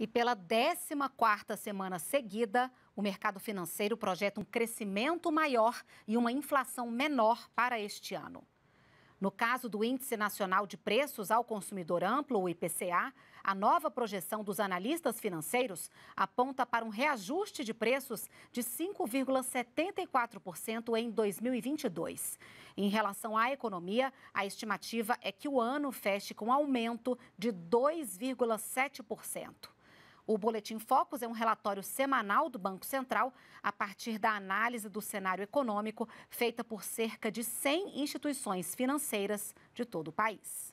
E pela 14ª semana seguida, o mercado financeiro projeta um crescimento maior e uma inflação menor para este ano. No caso do Índice Nacional de Preços ao Consumidor Amplo, o IPCA, a nova projeção dos analistas financeiros aponta para um reajuste de preços de 5,74% em 2022. Em relação à economia, a estimativa é que o ano feche com aumento de 2,7%. O Boletim Focus é um relatório semanal do Banco Central a partir da análise do cenário econômico feita por cerca de 100 instituições financeiras de todo o país.